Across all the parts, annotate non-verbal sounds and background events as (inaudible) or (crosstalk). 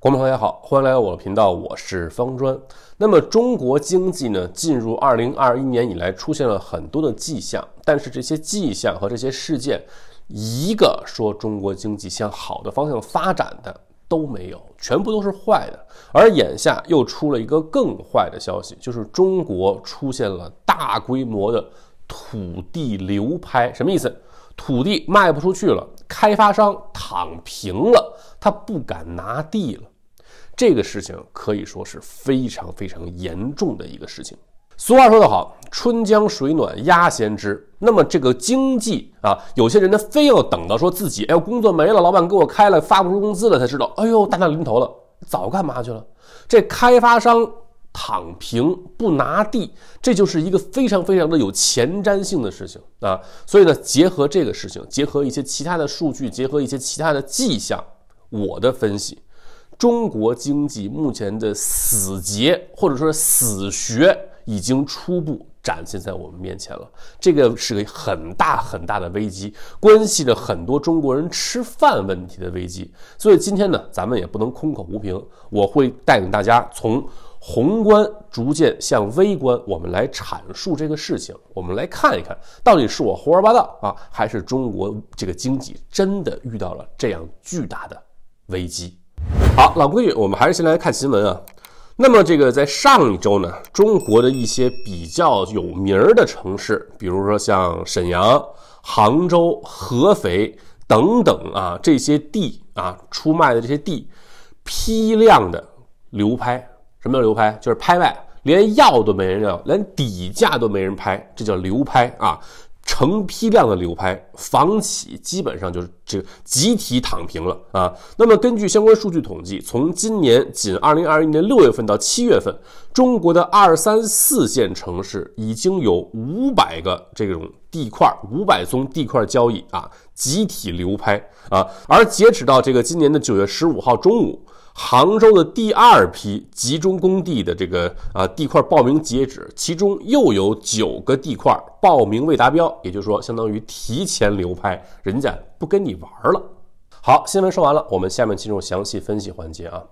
观众朋友好，欢迎来到我的频道，我是方砖。那么，中国经济呢？进入二零二一年以来，出现了很多的迹象，但是这些迹象和这些事件，一个说中国经济向好的方向发展的都没有，全部都是坏的。而眼下又出了一个更坏的消息，就是中国出现了大规模的土地流拍，什么意思？土地卖不出去了，开发商躺平了，他不敢拿地了，这个事情可以说是非常非常严重的一个事情。俗话说得好，春江水暖鸭先知。那么这个经济啊，有些人呢非要等到说自己哎呦工作没了，老板给我开了发不出工资了才知道，哎呦大难临头了，早干嘛去了？这开发商。躺平不拿地，这就是一个非常非常的有前瞻性的事情啊！所以呢，结合这个事情，结合一些其他的数据，结合一些其他的迹象，我的分析，中国经济目前的死结或者说死穴已经初步展现在我们面前了。这个是个很大很大的危机，关系着很多中国人吃饭问题的危机。所以今天呢，咱们也不能空口无凭，我会带领大家从。宏观逐渐向微观，我们来阐述这个事情。我们来看一看，到底是我胡说八道啊，还是中国这个经济真的遇到了这样巨大的危机？好，老规矩，我们还是先来看新闻啊。那么，这个在上一周呢，中国的一些比较有名儿的城市，比如说像沈阳、杭州、合肥等等啊，这些地啊出卖的这些地，批量的流拍。什么叫流拍？就是拍卖连要都没人要，连底价都没人拍，这叫流拍啊！成批量的流拍，房企基本上就是这个集体躺平了啊。那么根据相关数据统计，从今年仅二零二一年六月份到七月份，中国的二三四线城市已经有五百个这种地块，五百宗地块交易啊，集体流拍啊。而截止到这个今年的九月十五号中午。杭州的第二批集中供地的这个啊地块报名截止，其中又有九个地块报名未达标，也就是说，相当于提前流拍，人家不跟你玩了。好，新闻说完了，我们下面进入详细分析环节啊。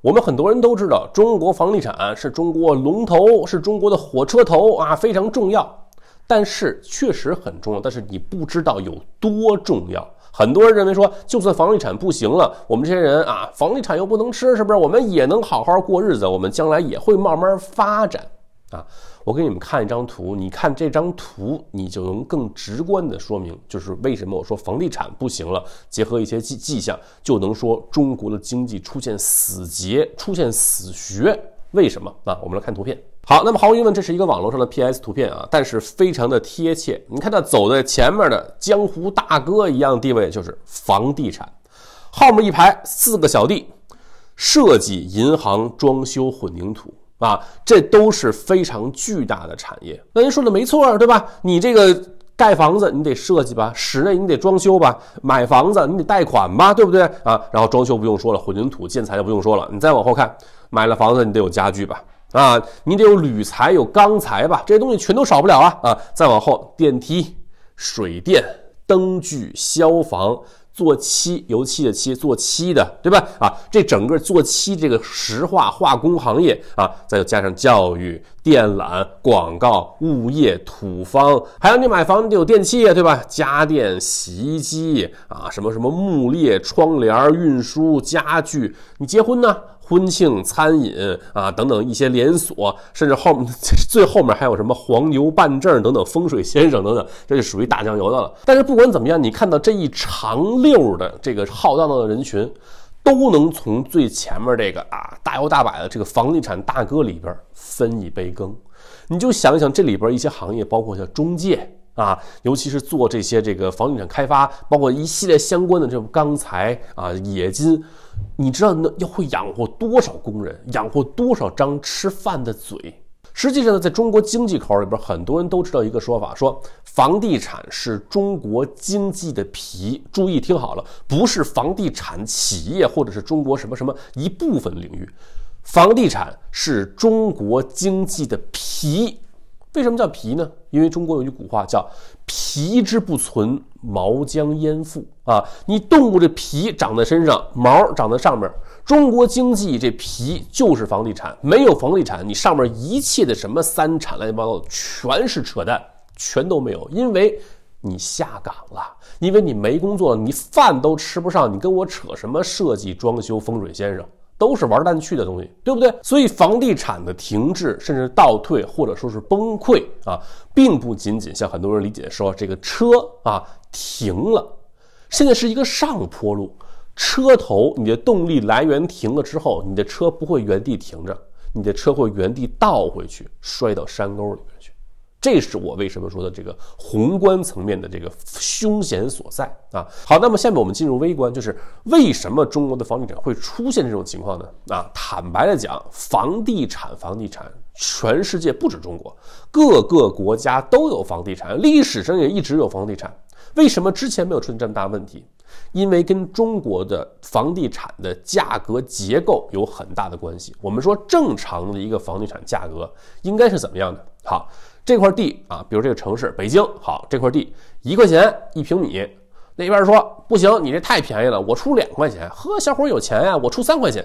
我们很多人都知道，中国房地产是中国龙头，是中国的火车头啊，非常重要。但是确实很重要，但是你不知道有多重要。很多人认为说，就算房地产不行了，我们这些人啊，房地产又不能吃，是不是我们也能好好过日子？我们将来也会慢慢发展啊！我给你们看一张图，你看这张图，你就能更直观的说明，就是为什么我说房地产不行了，结合一些迹迹象，就能说中国的经济出现死结、出现死穴。为什么啊？我们来看图片。好，那么毫无疑问，这是一个网络上的 P S 图片啊，但是非常的贴切。你看他走在前面的江湖大哥一样地位就是房地产，后面一排四个小弟，设计、银行、装修、混凝土啊，这都是非常巨大的产业。那您说的没错，对吧？你这个盖房子，你得设计吧，室内你得装修吧，买房子你得贷款吧，对不对啊？然后装修不用说了，混凝土建材就不用说了。你再往后看，买了房子你得有家具吧？啊，你得有铝材，有钢材吧，这些东西全都少不了啊啊！再往后，电梯、水电、灯具、消防、做漆（油漆的漆，做漆的，对吧？）啊，这整个做漆这个石化化工行业啊，再加上教育、电缆、广告、物业、土方，还有你买房得有电器，啊，对吧？家电、洗衣机啊，什么什么木裂、窗帘、运输、家具，你结婚呢？婚庆餐饮啊，等等一些连锁，甚至后面 (laughs) 最后面还有什么黄牛办证等等，风水先生等等，这就属于打酱油的了。但是不管怎么样，你看到这一长溜的这个浩荡荡的人群，都能从最前面这个啊大摇大摆的这个房地产大哥里边分一杯羹。你就想想这里边一些行业，包括像中介。啊，尤其是做这些这个房地产开发，包括一系列相关的这种钢材啊、冶金，你知道那要会养活多少工人，养活多少张吃饭的嘴？实际上呢，在中国经济口里边，很多人都知道一个说法，说房地产是中国经济的皮。注意听好了，不是房地产企业或者是中国什么什么一部分领域，房地产是中国经济的皮。为什么叫皮呢？因为中国有句古话叫“皮之不存，毛将焉附”啊！你动物这皮长在身上，毛长在上面。中国经济这皮就是房地产，没有房地产，你上面一切的什么三产乱七八糟全是扯淡，全都没有。因为你下岗了，因为你没工作了，你饭都吃不上，你跟我扯什么设计、装修、风水先生？都是玩蛋去的东西，对不对？所以房地产的停滞甚至倒退，或者说是崩溃啊，并不仅仅像很多人理解说这个车啊停了，现在是一个上坡路，车头你的动力来源停了之后，你的车不会原地停着，你的车会原地倒回去，摔到山沟里。这是我为什么说的这个宏观层面的这个凶险所在啊！好，那么下面我们进入微观，就是为什么中国的房地产会出现这种情况呢？啊，坦白的讲，房地产，房地产，全世界不止中国，各个国家都有房地产，历史上也一直有房地产。为什么之前没有出现这么大问题？因为跟中国的房地产的价格结构有很大的关系。我们说正常的一个房地产价格应该是怎么样的？好。这块地啊，比如这个城市北京好，这块地一块钱一平米。那边说不行，你这太便宜了，我出两块钱。呵，小伙有钱呀，我出三块钱。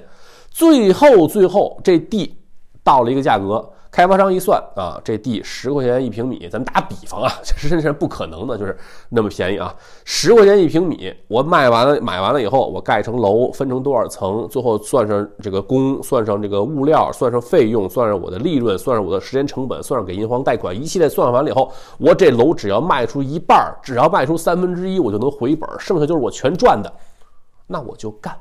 最后最后，这地到了一个价格。开发商一算啊，这地十块钱一平米，咱们打比方啊，(laughs) 这是不可能的，就是那么便宜啊，十块钱一平米，我卖完了，买完了以后，我盖成楼，分成多少层，最后算上这个工，算上这个物料，算上费用，算上我的利润，算上我的时间成本，算上给银行贷款，一系列算完了以后，我这楼只要卖出一半，只要卖出三分之一，我就能回本，剩下就是我全赚的，那我就干，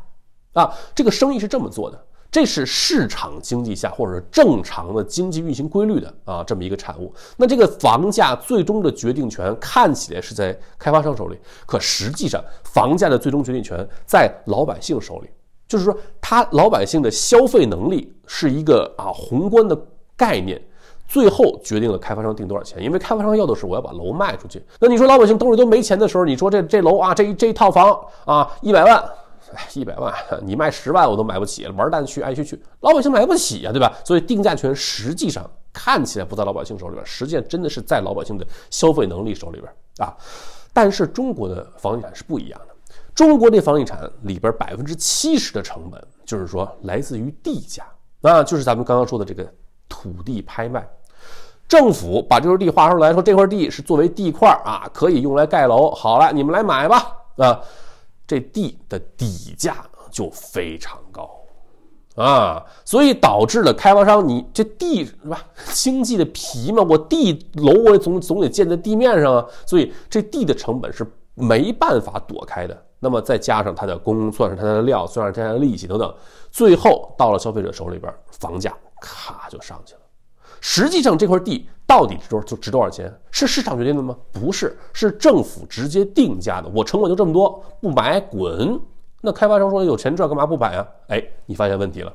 啊，这个生意是这么做的。这是市场经济下，或者是正常的经济运行规律的啊，这么一个产物。那这个房价最终的决定权看起来是在开发商手里，可实际上房价的最终决定权在老百姓手里。就是说，他老百姓的消费能力是一个啊宏观的概念，最后决定了开发商定多少钱。因为开发商要的是我要把楼卖出去。那你说老百姓兜里都没钱的时候，你说这这楼啊，这这一套房啊，一百万。(laughs) 一百万，你卖十万我都买不起。玩蛋去，爱去去。老百姓买不起呀，对吧？所以定价权实际上看起来不在老百姓手里边，实际上真的是在老百姓的消费能力手里边啊。但是中国的房地产是不一样的，中国的房地产里边百分之七十的成本就是说来自于地价啊，就是咱们刚刚说的这个土地拍卖，政府把这块地划出来，说这块地是作为地块啊，可以用来盖楼，好了，你们来买吧啊。这地的底价就非常高，啊，所以导致了开发商，你这地是吧？经济的皮嘛，我地楼我总总得建在地面上啊，所以这地的成本是没办法躲开的。那么再加上他的工，算上他的料，算上他的利息等等，最后到了消费者手里边，房价咔就上去了。实际上这块地到底值多就值多少钱？是市场决定的吗？不是，是政府直接定价的。我城管就这么多，不买滚。那开发商说有钱赚，干嘛不买啊？哎，你发现问题了。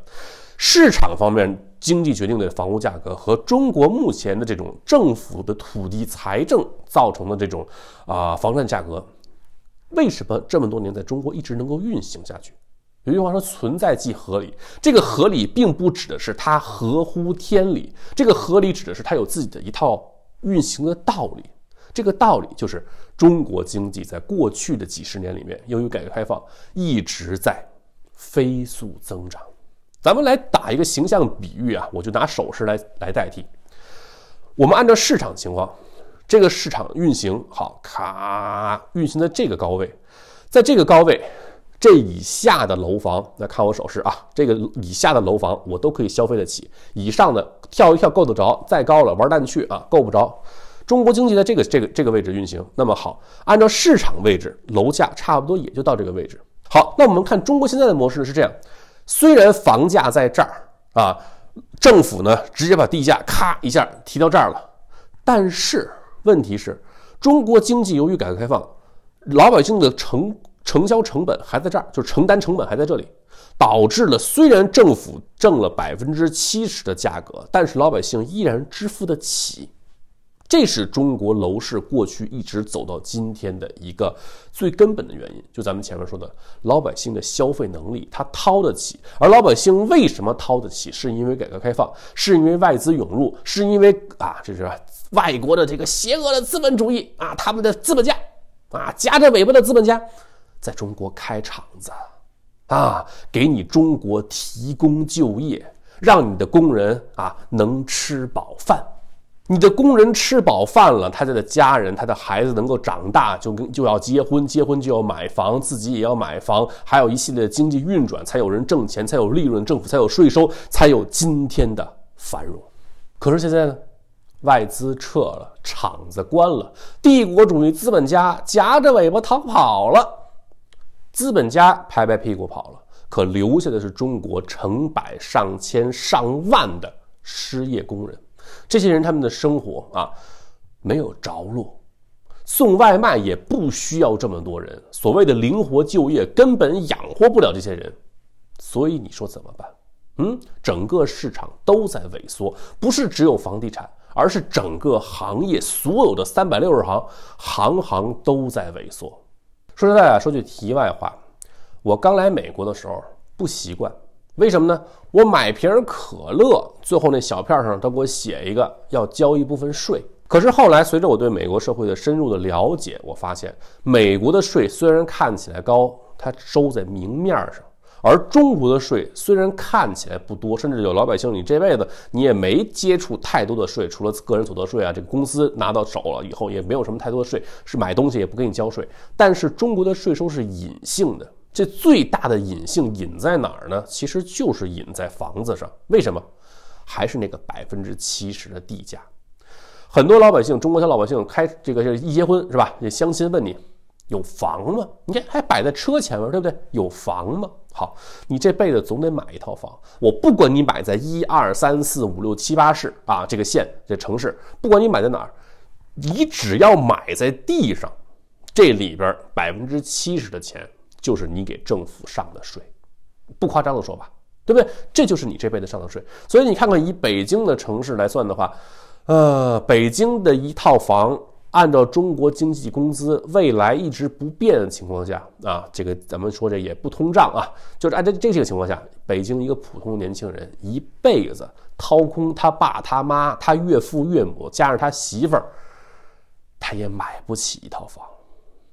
市场方面经济决定的房屋价格和中国目前的这种政府的土地财政造成的这种啊房产价格，为什么这么多年在中国一直能够运行下去？有句话说：“存在即合理。”这个“合理”并不指的是它合乎天理，这个“合理”指的是它有自己的一套运行的道理。这个道理就是中国经济在过去的几十年里面，由于改革开放一直在飞速增长。咱们来打一个形象比喻啊，我就拿手势来来代替。我们按照市场情况，这个市场运行好，咔，运行在这个高位，在这个高位。这以下的楼房，来看我手势啊！这个以下的楼房我都可以消费得起，以上的跳一跳够得着，再高了玩蛋去啊，够不着。中国经济在这个这个这个位置运行，那么好，按照市场位置，楼价差不多也就到这个位置。好，那我们看中国现在的模式呢是这样：虽然房价在这儿啊，政府呢直接把地价咔一下提到这儿了，但是问题是，中国经济由于改革开放，老百姓的成。成交成本还在这儿，就承担成本还在这里，导致了虽然政府挣了百分之七十的价格，但是老百姓依然支付得起。这是中国楼市过去一直走到今天的一个最根本的原因，就咱们前面说的，老百姓的消费能力他掏得起。而老百姓为什么掏得起？是因为改革开放，是因为外资涌入，是因为啊，这是外国的这个邪恶的资本主义啊，他们的资本家啊，夹着尾巴的资本家。在中国开厂子，啊，给你中国提供就业，让你的工人啊能吃饱饭。你的工人吃饱饭了，他的家人、他的孩子能够长大，就跟就要结婚，结婚就要买房，自己也要买房，还有一系列的经济运转，才有人挣钱，才有利润，政府才有税收，才有今天的繁荣。可是现在呢，外资撤了，厂子关了，帝国主义资本家夹着尾巴逃跑了。资本家拍拍屁股跑了，可留下的是中国成百上千上万的失业工人。这些人他们的生活啊，没有着落，送外卖也不需要这么多人。所谓的灵活就业根本养活不了这些人，所以你说怎么办？嗯，整个市场都在萎缩，不是只有房地产，而是整个行业所有的三百六十行，行行都在萎缩。说实在啊，说句题外话，我刚来美国的时候不习惯，为什么呢？我买瓶可乐，最后那小片上都给我写一个要交一部分税。可是后来随着我对美国社会的深入的了解，我发现美国的税虽然看起来高，它收在明面上。而中国的税虽然看起来不多，甚至有老百姓你这辈子你也没接触太多的税，除了个人所得税啊，这个工资拿到手了以后也没有什么太多的税，是买东西也不给你交税。但是中国的税收是隐性的，这最大的隐性隐在哪儿呢？其实就是隐在房子上。为什么？还是那个百分之七十的地价。很多老百姓，中国小老百姓开这个一结婚是吧？也相亲问你。有房吗？你看还摆在车前面，对不对？有房吗？好，你这辈子总得买一套房。我不管你买在一二三四五六七八市啊，这个县这城市，不管你买在哪儿，你只要买在地上，这里边百分之七十的钱就是你给政府上的税，不夸张的说吧，对不对？这就是你这辈子上的税。所以你看看，以北京的城市来算的话，呃，北京的一套房。按照中国经济工资未来一直不变的情况下啊，这个咱们说这也不通胀啊，就是按这这这个情况下，北京一个普通年轻人一辈子掏空他爸他妈他岳父岳母加上他媳妇儿，他也买不起一套房，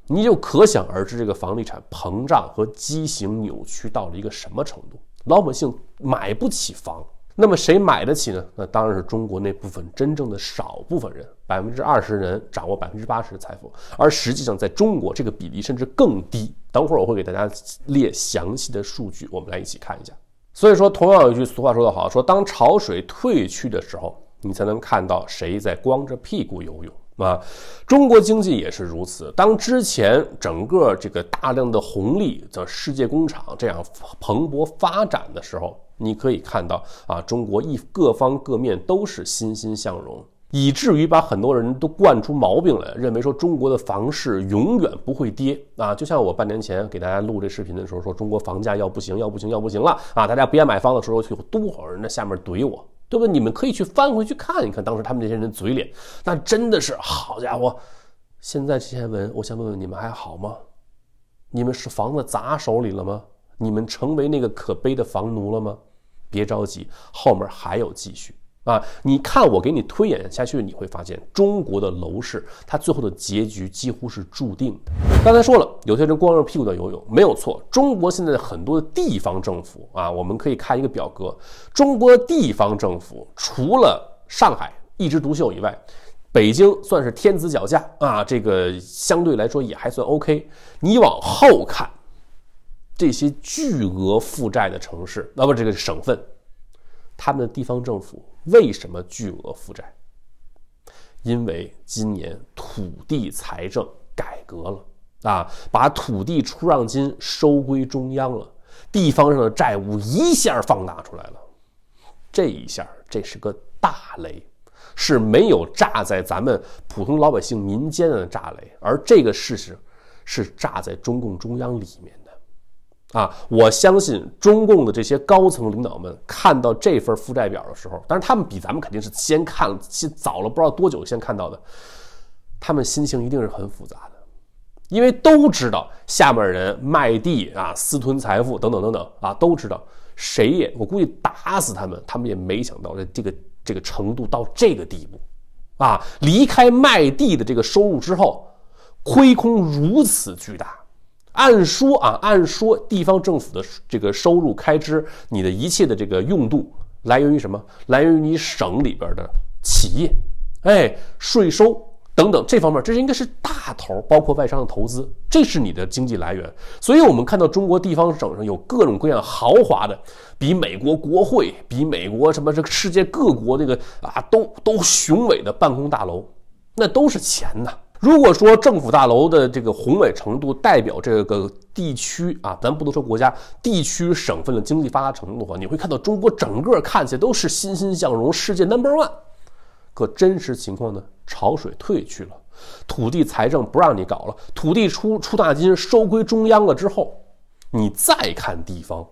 你就可想而知这个房地产膨胀和畸形扭曲到了一个什么程度，老百姓买不起房。那么谁买得起呢？那当然是中国那部分真正的少部分人，百分之二十人掌握百分之八十的财富，而实际上在中国这个比例甚至更低。等会儿我会给大家列详细的数据，我们来一起看一下。所以说，同样有一句俗话说得好，说当潮水退去的时候，你才能看到谁在光着屁股游泳啊！中国经济也是如此，当之前整个这个大量的红利在世界工厂这样蓬勃发展的时候。你可以看到啊，中国一各方各面都是欣欣向荣，以至于把很多人都惯出毛病来，认为说中国的房市永远不会跌啊。就像我半年前给大家录这视频的时候说，中国房价要不行，要不行，要不行了啊！大家不要买房的时候，有多少人在下面怼我，对不对？你们可以去翻回去看一看，当时他们这些人嘴脸，那真的是好家伙。现在这些文，我想问问你们还好吗？你们是房子砸手里了吗？你们成为那个可悲的房奴了吗？别着急，后面还有继续啊！你看我给你推演下去，你会发现中国的楼市它最后的结局几乎是注定的。刚才说了，有些人光着屁股在游泳没有错。中国现在很多的地方政府啊，我们可以看一个表格，中国地方政府除了上海一枝独秀以外，北京算是天子脚下啊，这个相对来说也还算 OK。你往后看。这些巨额负债的城市啊，不，这个省份，他们的地方政府为什么巨额负债？因为今年土地财政改革了啊，把土地出让金收归中央了，地方上的债务一下放大出来了。这一下，这是个大雷，是没有炸在咱们普通老百姓民间的炸雷，而这个事实是炸在中共中央里面。啊，我相信中共的这些高层领导们看到这份负债表的时候，但是他们比咱们肯定是先看了，先早了不知道多久先看到的，他们心情一定是很复杂的，因为都知道下面人卖地啊、私吞财富等等等等啊，都知道，谁也我估计打死他们，他们也没想到这这个这个程度到这个地步，啊，离开卖地的这个收入之后，亏空如此巨大。按说啊，按说地方政府的这个收入、开支，你的一切的这个用度来源于什么？来源于你省里边的企业，哎，税收等等这方面，这应该是大头，包括外商的投资，这是你的经济来源。所以我们看到中国地方省上有各种各样豪华的，比美国国会、比美国什么这世界各国这个啊都都雄伟的办公大楼，那都是钱呐。如果说政府大楼的这个宏伟程度代表这个地区啊，咱不能说国家、地区、省份的经济发达程度的话，你会看到中国整个看起来都是欣欣向荣，世界 number one。可真实情况呢，潮水退去了，土地财政不让你搞了，土地出出纳金收归中央了之后，你再看地方，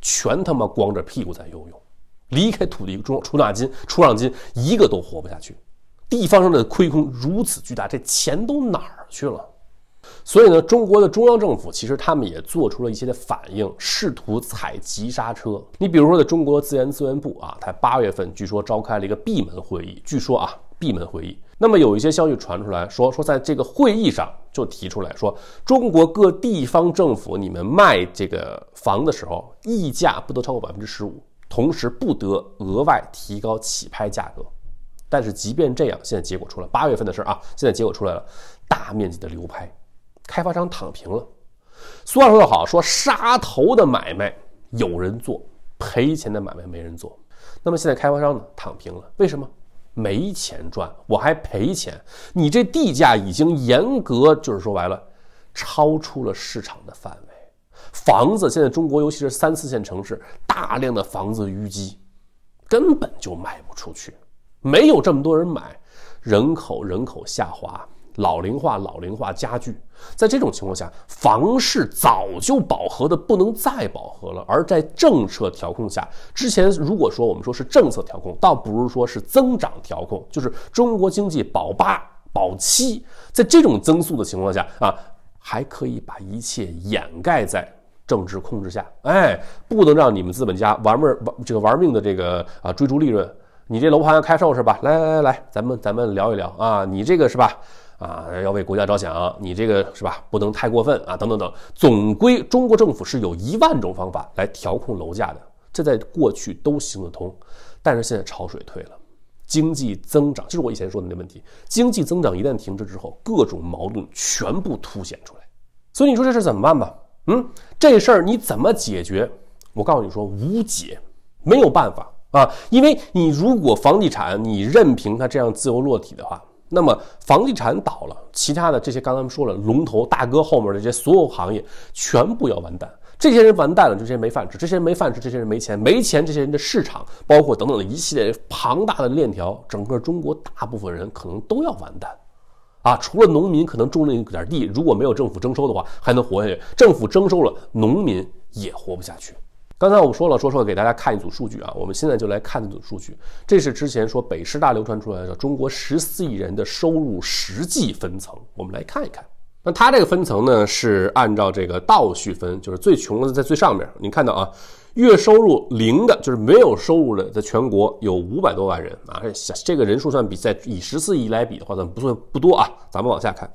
全他妈光着屁股在游泳，离开土地中出纳金、出让金，一个都活不下去。地方上的亏空如此巨大，这钱都哪儿去了？所以呢，中国的中央政府其实他们也做出了一些的反应，试图踩急刹车。你比如说，在中国自然资源部啊，它八月份据说召开了一个闭门会议，据说啊，闭门会议。那么有一些消息传出来说，说在这个会议上就提出来说，中国各地方政府，你们卖这个房的时候，溢价不得超过百分之十五，同时不得额外提高起拍价格。但是即便这样，现在结果出来，八月份的事儿啊，现在结果出来了，大面积的流拍，开发商躺平了。俗话说得好，说杀头的买卖有人做，赔钱的买卖没人做。那么现在开发商呢，躺平了，为什么？没钱赚我还赔钱。你这地价已经严格就是说白了，超出了市场的范围。房子现在中国尤其是三四线城市，大量的房子淤积，根本就卖不出去。没有这么多人买，人口人口下滑，老龄化老龄化加剧，在这种情况下，房市早就饱和的不能再饱和了。而在政策调控下，之前如果说我们说是政策调控，倒不如说是增长调控，就是中国经济保八保七，在这种增速的情况下啊，还可以把一切掩盖在政治控制下，哎，不能让你们资本家玩命玩这个玩命的这个啊追逐利润。你这楼盘要开售是吧？来来来来，咱们咱们聊一聊啊！你这个是吧？啊，要为国家着想，你这个是吧？不能太过分啊！等等等，总归中国政府是有一万种方法来调控楼价的，这在过去都行得通，但是现在潮水退了，经济增长就是我以前说的那问题，经济增长一旦停滞之后，各种矛盾全部凸显出来，所以你说这事怎么办吧？嗯，这事儿你怎么解决？我告诉你说，无解，没有办法。啊，因为你如果房地产你任凭它这样自由落体的话，那么房地产倒了，其他的这些刚才我们说了，龙头大哥后面的这些所有行业全部要完蛋。这些人完蛋了，这些人没饭吃，这些人没饭吃，这些人没钱，没钱，这些人的市场，包括等等的一系列庞大的链条，整个中国大部分人可能都要完蛋。啊，除了农民可能种了一点地，如果没有政府征收的话还能活下去，政府征收了，农民也活不下去。刚才我们说了，说说给大家看一组数据啊，我们现在就来看一组数据。这是之前说北师大流传出来的中国十四亿人的收入实际分层，我们来看一看。那它这个分层呢是按照这个倒序分，就是最穷的在最上面。你看到啊，月收入零的，就是没有收入的，在全国有五百多万人啊，这个人数算比在以十四亿来比的话，算不算不多啊？咱们往下看，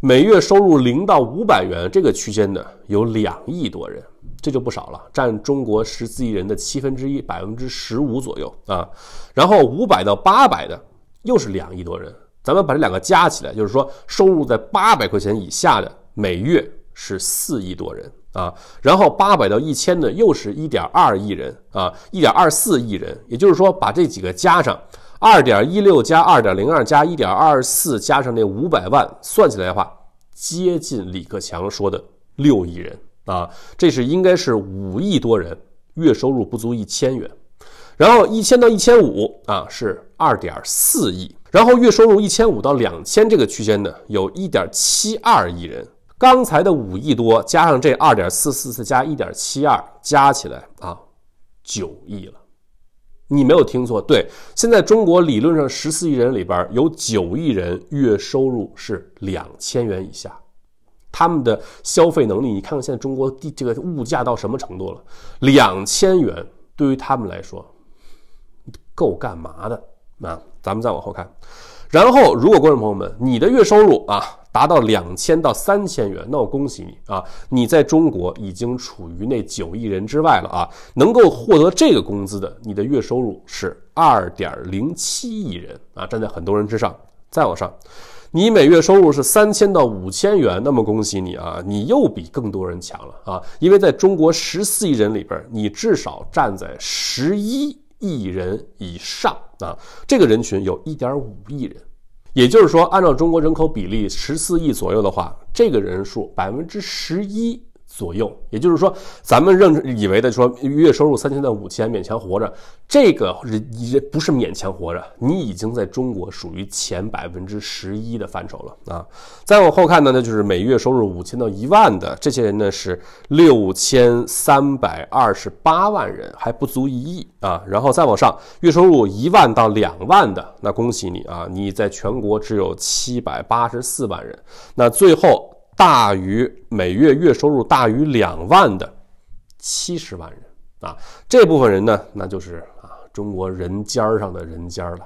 每月收入零到五百元这个区间呢，有两亿多人。这就不少了，占中国十四亿人的七分之一，百分之十五左右啊。然后五百到八百的又是两亿多人，咱们把这两个加起来，就是说收入在八百块钱以下的每月是四亿多人啊。然后八百到一千的又是一点二亿人啊，一点二四亿人。也就是说，把这几个加上，二点一六加二点零二加一点二四加上那五百万，算起来的话，接近李克强说的六亿人。啊，这是应该是五亿多人，月收入不足一千元，然后一千到一千五啊，是二点四亿，然后月收入一千五到两千这个区间呢，有一点七二亿人。刚才的五亿多加上这二点四四四加一点七二，加起来啊，九亿了。你没有听错，对，现在中国理论上十四亿人里边有九亿人月收入是两千元以下。他们的消费能力，你看看现在中国地这个物价到什么程度了？两千元对于他们来说够干嘛的？啊，咱们再往后看。然后，如果观众朋友们，你的月收入啊达到两千到三千元，那我恭喜你啊，你在中国已经处于那九亿人之外了啊，能够获得这个工资的，你的月收入是二点零七亿人啊，站在很多人之上。再往上。你每月收入是三千到五千元，那么恭喜你啊，你又比更多人强了啊！因为在中国十四亿人里边，你至少站在十一亿人以上啊，这个人群有一点五亿人，也就是说，按照中国人口比例十四亿左右的话，这个人数百分之十一。左右，也就是说，咱们认以为的说月收入三千到五千勉强活着，这个人也不是勉强活着，你已经在中国属于前百分之十一的范畴了啊。再往后看呢，那就是每月收入五千到一万的这些人呢，是六千三百二十八万人，还不足一亿啊。然后再往上，月收入一万到两万的，那恭喜你啊，你在全国只有七百八十四万人。那最后。大于每月月收入大于两万的七十万人啊，这部分人呢，那就是啊，中国人尖儿上的人尖儿了。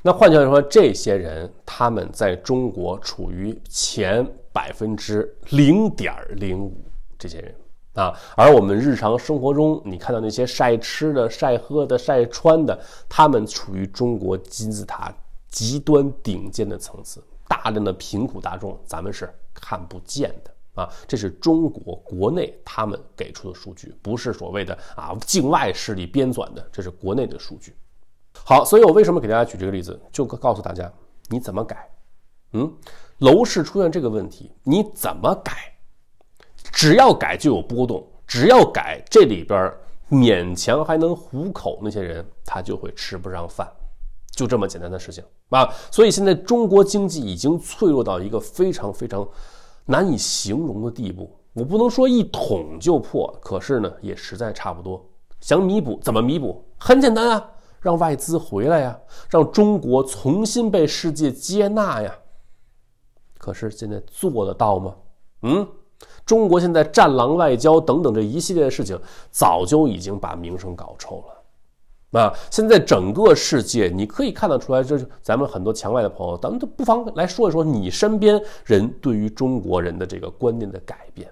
那换句话说，这些人他们在中国处于前百分之零点零五，这些人啊，而我们日常生活中，你看到那些晒吃的、晒喝的、晒穿的，他们处于中国金字塔极端顶尖的层次。大量的贫苦大众，咱们是。看不见的啊，这是中国国内他们给出的数据，不是所谓的啊境外势力编纂的，这是国内的数据。好，所以我为什么给大家举这个例子，就告诉大家你怎么改。嗯，楼市出现这个问题，你怎么改？只要改就有波动，只要改，这里边勉强还能糊口那些人，他就会吃不上饭，就这么简单的事情。啊，所以现在中国经济已经脆弱到一个非常非常难以形容的地步。我不能说一捅就破，可是呢，也实在差不多。想弥补怎么弥补？很简单啊，让外资回来呀，让中国重新被世界接纳呀。可是现在做得到吗？嗯，中国现在战狼外交等等这一系列的事情，早就已经把名声搞臭了。啊！现在整个世界，你可以看得出来，就是咱们很多墙外的朋友，咱们都不妨来说一说你身边人对于中国人的这个观念的改变。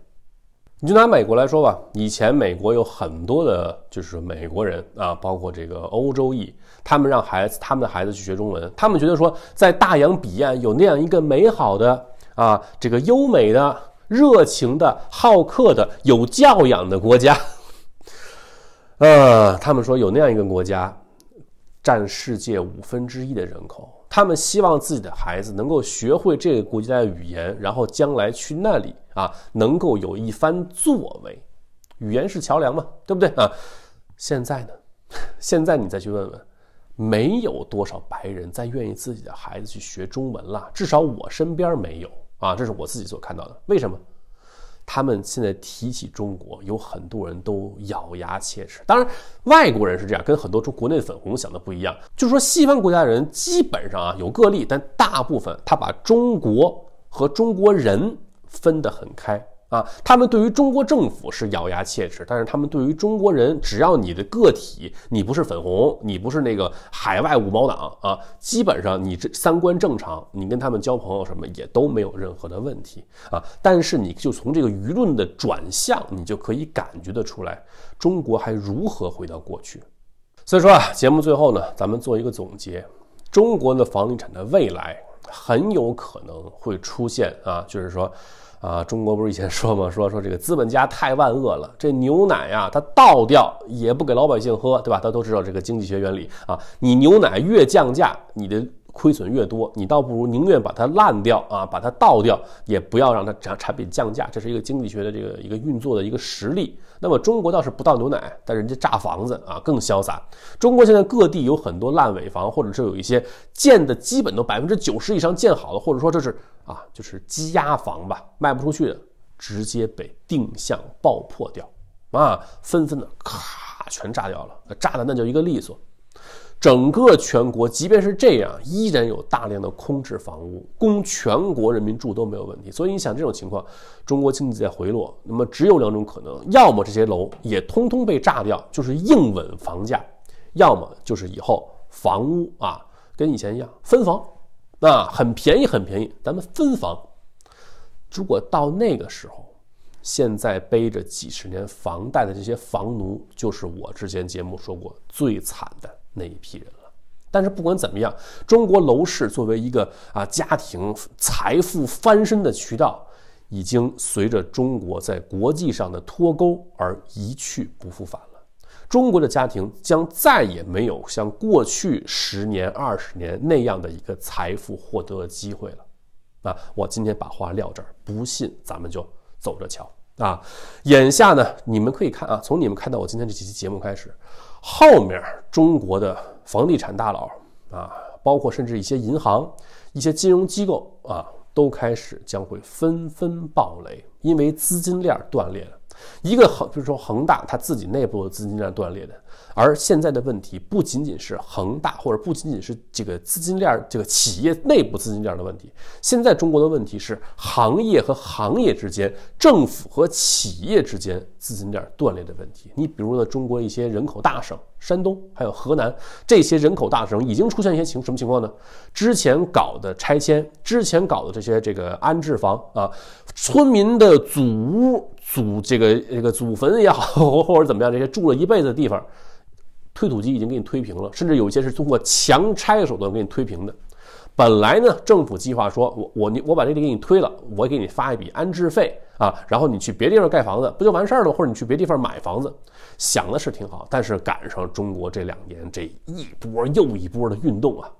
你就拿美国来说吧，以前美国有很多的，就是美国人啊，包括这个欧洲裔，他们让孩子，他们的孩子去学中文，他们觉得说，在大洋彼岸有那样一个美好的啊，这个优美的、热情的、好客的、有教养的国家。呃，他们说有那样一个国家，占世界五分之一的人口，他们希望自己的孩子能够学会这个国家的语言，然后将来去那里啊，能够有一番作为。语言是桥梁嘛，对不对啊？现在呢？(laughs) 现在你再去问问，没有多少白人再愿意自己的孩子去学中文了，至少我身边没有啊，这是我自己所看到的。为什么？他们现在提起中国，有很多人都咬牙切齿。当然，外国人是这样，跟很多中国内粉红想的不一样。就是说，西方国家人基本上啊有个例，但大部分他把中国和中国人分得很开。啊，他们对于中国政府是咬牙切齿，但是他们对于中国人，只要你的个体你不是粉红，你不是那个海外五毛党啊，基本上你这三观正常，你跟他们交朋友什么也都没有任何的问题啊。但是你就从这个舆论的转向，你就可以感觉得出来，中国还如何回到过去？所以说啊，节目最后呢，咱们做一个总结，中国的房地产的未来很有可能会出现啊，就是说。啊，中国不是以前说吗？说说这个资本家太万恶了，这牛奶呀，它倒掉也不给老百姓喝，对吧？他都知道这个经济学原理啊，你牛奶越降价，你的。亏损越多，你倒不如宁愿把它烂掉啊，把它倒掉，也不要让它产产品降价。这是一个经济学的这个一个运作的一个实例。那么中国倒是不倒牛奶，但人家炸房子啊更潇洒。中国现在各地有很多烂尾房，或者是有一些建的基本都百分之九十以上建好了，或者说这是啊就是积压房吧，卖不出去的，直接被定向爆破掉啊，纷纷的咔全炸掉了，那炸的那叫一个利索。整个全国，即便是这样，依然有大量的空置房屋供全国人民住都没有问题。所以你想这种情况，中国经济在回落，那么只有两种可能：要么这些楼也通通被炸掉，就是硬稳房价；要么就是以后房屋啊跟以前一样分房，那很便宜很便宜。咱们分房，如果到那个时候，现在背着几十年房贷的这些房奴，就是我之前节目说过最惨的。那一批人了，但是不管怎么样，中国楼市作为一个啊家庭财富翻身的渠道，已经随着中国在国际上的脱钩而一去不复返了。中国的家庭将再也没有像过去十年、二十年那样的一个财富获得的机会了。啊，我今天把话撂这儿，不信咱们就走着瞧啊！眼下呢，你们可以看啊，从你们看到我今天这几期节目开始。后面中国的房地产大佬啊，包括甚至一些银行、一些金融机构啊，都开始将会纷纷爆雷，因为资金链断裂了。一个恒，就是说恒大它自己内部的资金链断裂的，而现在的问题不仅仅是恒大，或者不仅仅是这个资金链这个企业内部资金链的问题。现在中国的问题是行业和行业之间、政府和企业之间资金链断裂的问题。你比如说，中国一些人口大省，山东还有河南这些人口大省，已经出现一些情什么情况呢？之前搞的拆迁，之前搞的这些这个安置房啊，村民的祖屋。祖这个这个祖坟也好，(laughs) 或者怎么样，这些住了一辈子的地方，推土机已经给你推平了，甚至有些是通过强拆手段给你推平的。本来呢，政府计划说，我我你我把这地给你推了，我给你发一笔安置费啊，然后你去别地方盖房子，不就完事儿了或者你去别地方买房子，想的是挺好，但是赶上中国这两年这一波又一波的运动啊，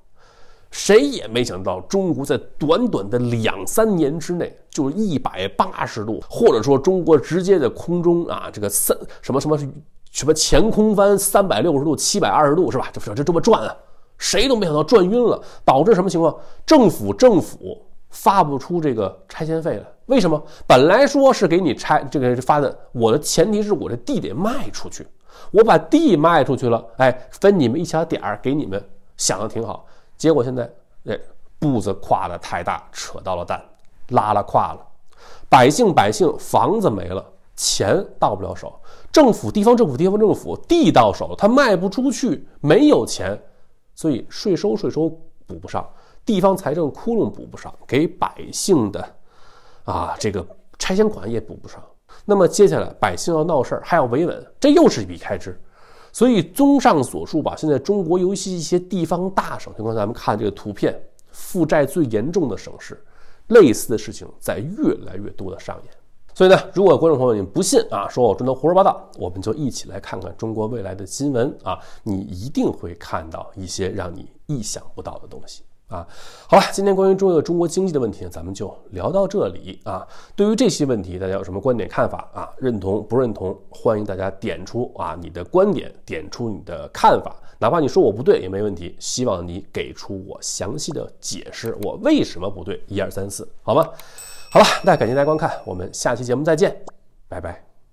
谁也没想到中国在短短的两三年之内。就是一百八十度，或者说中国直接在空中啊，这个三什么什么什么前空翻三百六十度、七百二十度是吧？就就这么转啊，谁都没想到转晕了，导致什么情况？政府政府发不出这个拆迁费来，为什么？本来说是给你拆这个发的，我的前提是我这地得卖出去，我把地卖出去了，哎，分你们一小点儿给你们，想的挺好，结果现在哎步子跨的太大，扯到了蛋。拉了胯了，百姓百姓房子没了，钱到不了手；政府地方政府地方政府地到手了，他卖不出去，没有钱，所以税收税收补不上，地方财政窟窿补不上，给百姓的，啊这个拆迁款也补不上。那么接下来百姓要闹事儿，还要维稳，这又是一笔开支。所以综上所述吧，现在中国尤其一些地方大省，就刚才咱们看这个图片，负债最严重的省市。类似的事情在越来越多的上演，所以呢，如果观众朋友你不信啊，说我真的胡说八道，我们就一起来看看中国未来的新闻啊，你一定会看到一些让你意想不到的东西啊。好了，今天关于中国中国经济的问题呢，咱们就聊到这里啊。对于这些问题，大家有什么观点看法啊？认同不认同？欢迎大家点出啊你的观点，点出你的看法。哪怕你说我不对也没问题，希望你给出我详细的解释，我为什么不对？一二三四，好吗？好了，那感谢大家观看，我们下期节目再见，拜拜。